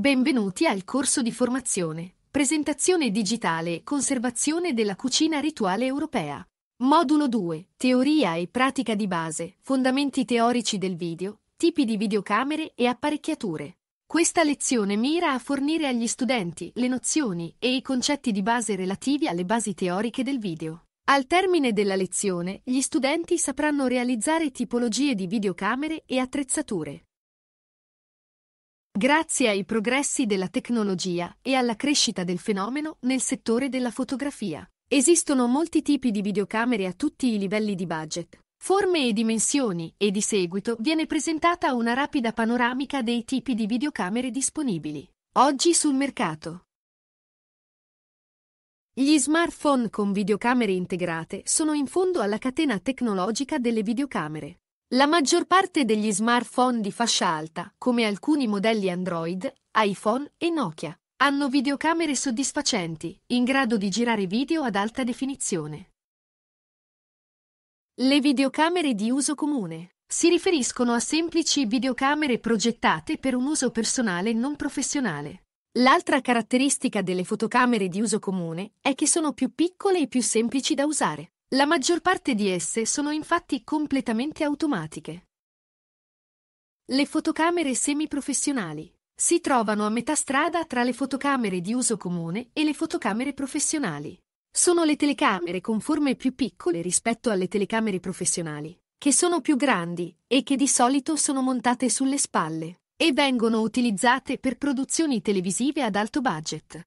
Benvenuti al corso di formazione Presentazione digitale e conservazione della cucina rituale europea. Modulo 2. Teoria e pratica di base, fondamenti teorici del video, tipi di videocamere e apparecchiature. Questa lezione mira a fornire agli studenti le nozioni e i concetti di base relativi alle basi teoriche del video. Al termine della lezione, gli studenti sapranno realizzare tipologie di videocamere e attrezzature, Grazie ai progressi della tecnologia e alla crescita del fenomeno nel settore della fotografia, esistono molti tipi di videocamere a tutti i livelli di budget, forme e dimensioni e di seguito viene presentata una rapida panoramica dei tipi di videocamere disponibili. Oggi sul mercato. Gli smartphone con videocamere integrate sono in fondo alla catena tecnologica delle videocamere, la maggior parte degli smartphone di fascia alta, come alcuni modelli Android, iPhone e Nokia, hanno videocamere soddisfacenti, in grado di girare video ad alta definizione. Le videocamere di uso comune si riferiscono a semplici videocamere progettate per un uso personale non professionale. L'altra caratteristica delle fotocamere di uso comune è che sono più piccole e più semplici da usare. La maggior parte di esse sono infatti completamente automatiche. Le fotocamere semiprofessionali si trovano a metà strada tra le fotocamere di uso comune e le fotocamere professionali. Sono le telecamere con forme più piccole rispetto alle telecamere professionali, che sono più grandi e che di solito sono montate sulle spalle e vengono utilizzate per produzioni televisive ad alto budget.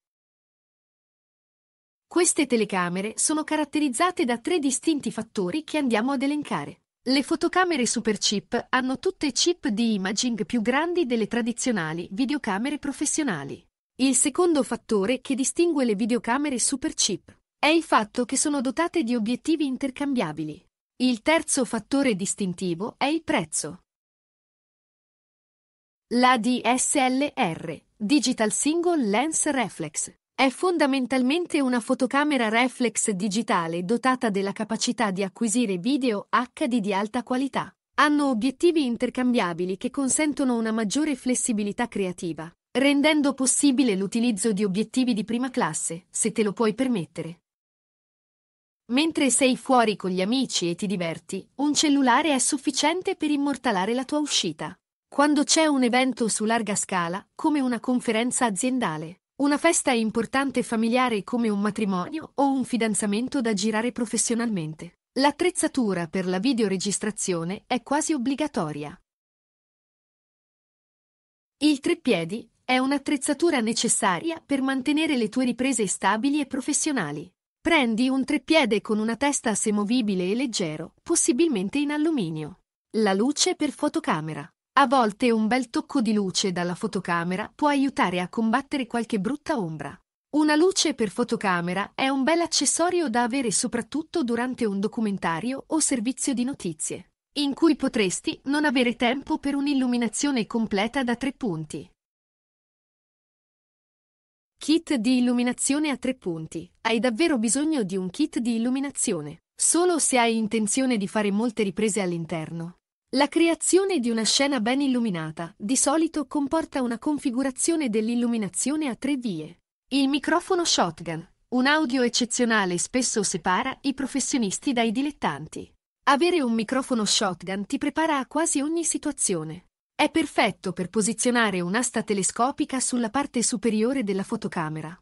Queste telecamere sono caratterizzate da tre distinti fattori che andiamo ad elencare. Le fotocamere superchip hanno tutte chip di imaging più grandi delle tradizionali videocamere professionali. Il secondo fattore che distingue le videocamere superchip è il fatto che sono dotate di obiettivi intercambiabili. Il terzo fattore distintivo è il prezzo. La DSLR, Digital Single Lens Reflex, è fondamentalmente una fotocamera reflex digitale dotata della capacità di acquisire video HD di alta qualità. Hanno obiettivi intercambiabili che consentono una maggiore flessibilità creativa, rendendo possibile l'utilizzo di obiettivi di prima classe, se te lo puoi permettere. Mentre sei fuori con gli amici e ti diverti, un cellulare è sufficiente per immortalare la tua uscita. Quando c'è un evento su larga scala, come una conferenza aziendale, una festa importante e familiare come un matrimonio o un fidanzamento da girare professionalmente. L'attrezzatura per la videoregistrazione è quasi obbligatoria. Il treppiedi è un'attrezzatura necessaria per mantenere le tue riprese stabili e professionali. Prendi un treppiede con una testa semovibile e leggero, possibilmente in alluminio. La luce per fotocamera. A volte un bel tocco di luce dalla fotocamera può aiutare a combattere qualche brutta ombra. Una luce per fotocamera è un bel accessorio da avere soprattutto durante un documentario o servizio di notizie, in cui potresti non avere tempo per un'illuminazione completa da tre punti. Kit di illuminazione a tre punti. Hai davvero bisogno di un kit di illuminazione, solo se hai intenzione di fare molte riprese all'interno. La creazione di una scena ben illuminata di solito comporta una configurazione dell'illuminazione a tre vie. Il microfono shotgun, un audio eccezionale spesso separa i professionisti dai dilettanti. Avere un microfono shotgun ti prepara a quasi ogni situazione. È perfetto per posizionare un'asta telescopica sulla parte superiore della fotocamera.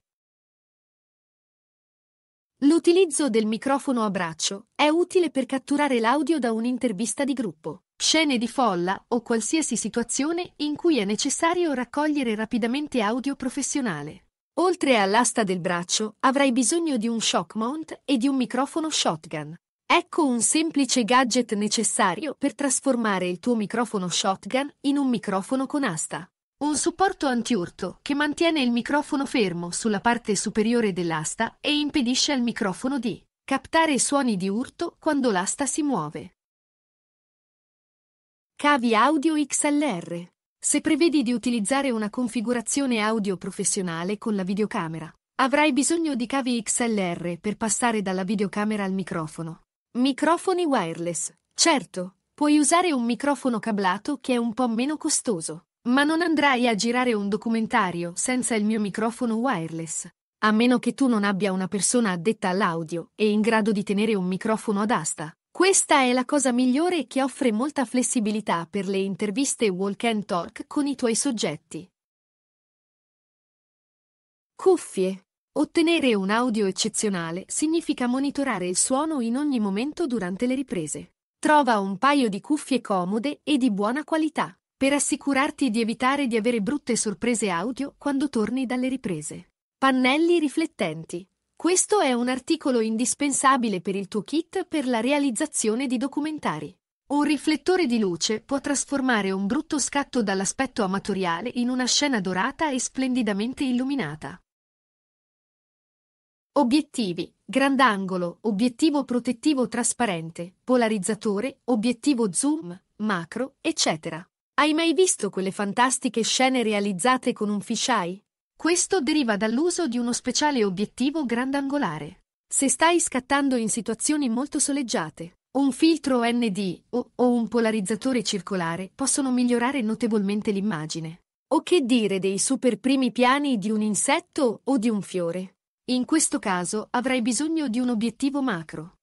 L'utilizzo del microfono a braccio è utile per catturare l'audio da un'intervista di gruppo scene di folla o qualsiasi situazione in cui è necessario raccogliere rapidamente audio professionale. Oltre all'asta del braccio, avrai bisogno di un shock mount e di un microfono shotgun. Ecco un semplice gadget necessario per trasformare il tuo microfono shotgun in un microfono con asta. Un supporto antiurto che mantiene il microfono fermo sulla parte superiore dell'asta e impedisce al microfono di captare suoni di urto quando l'asta si muove. Cavi audio XLR. Se prevedi di utilizzare una configurazione audio professionale con la videocamera, avrai bisogno di cavi XLR per passare dalla videocamera al microfono. Microfoni wireless. Certo, puoi usare un microfono cablato che è un po' meno costoso, ma non andrai a girare un documentario senza il mio microfono wireless. A meno che tu non abbia una persona addetta all'audio e in grado di tenere un microfono ad asta. Questa è la cosa migliore che offre molta flessibilità per le interviste walk and talk con i tuoi soggetti. Cuffie. Ottenere un audio eccezionale significa monitorare il suono in ogni momento durante le riprese. Trova un paio di cuffie comode e di buona qualità, per assicurarti di evitare di avere brutte sorprese audio quando torni dalle riprese. Pannelli riflettenti. Questo è un articolo indispensabile per il tuo kit per la realizzazione di documentari. Un riflettore di luce può trasformare un brutto scatto dall'aspetto amatoriale in una scena dorata e splendidamente illuminata. Obiettivi. Grandangolo, obiettivo protettivo trasparente, polarizzatore, obiettivo zoom, macro, eccetera. Hai mai visto quelle fantastiche scene realizzate con un fisheye? Questo deriva dall'uso di uno speciale obiettivo grandangolare. Se stai scattando in situazioni molto soleggiate, un filtro ND o, o un polarizzatore circolare possono migliorare notevolmente l'immagine. O che dire dei super primi piani di un insetto o di un fiore? In questo caso avrai bisogno di un obiettivo macro.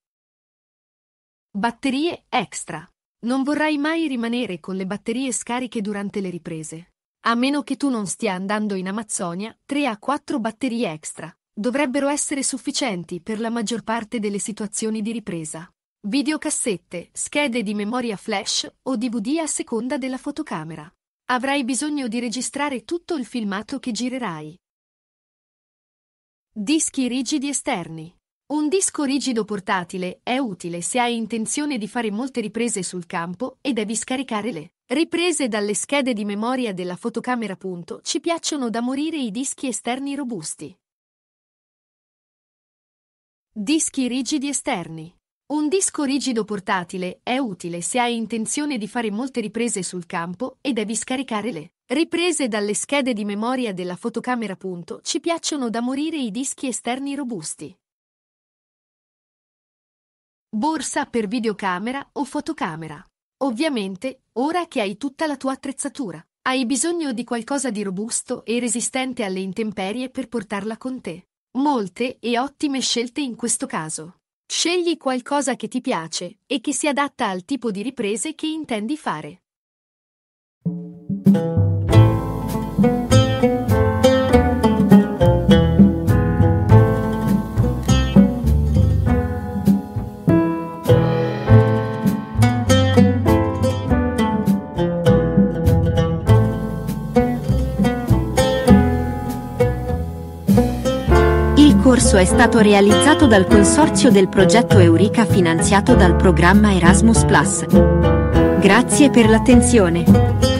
Batterie extra. Non vorrai mai rimanere con le batterie scariche durante le riprese. A meno che tu non stia andando in Amazzonia, 3 a 4 batterie extra dovrebbero essere sufficienti per la maggior parte delle situazioni di ripresa. Videocassette, schede di memoria flash o DVD a seconda della fotocamera. Avrai bisogno di registrare tutto il filmato che girerai. Dischi rigidi esterni. Un disco rigido portatile è utile se hai intenzione di fare molte riprese sul campo e devi scaricare le riprese dalle schede di memoria della fotocamera. Punto. Ci piacciono da morire i dischi esterni robusti. Dischi rigidi esterni. Un disco rigido portatile è utile se hai intenzione di fare molte riprese sul campo e devi scaricare le riprese dalle schede di memoria della fotocamera. Punto. Ci piacciono da morire i dischi esterni robusti. Borsa per videocamera o fotocamera. Ovviamente, ora che hai tutta la tua attrezzatura, hai bisogno di qualcosa di robusto e resistente alle intemperie per portarla con te. Molte e ottime scelte in questo caso. Scegli qualcosa che ti piace e che si adatta al tipo di riprese che intendi fare. è stato realizzato dal Consorzio del progetto Eurica finanziato dal programma Erasmus ⁇ Grazie per l'attenzione!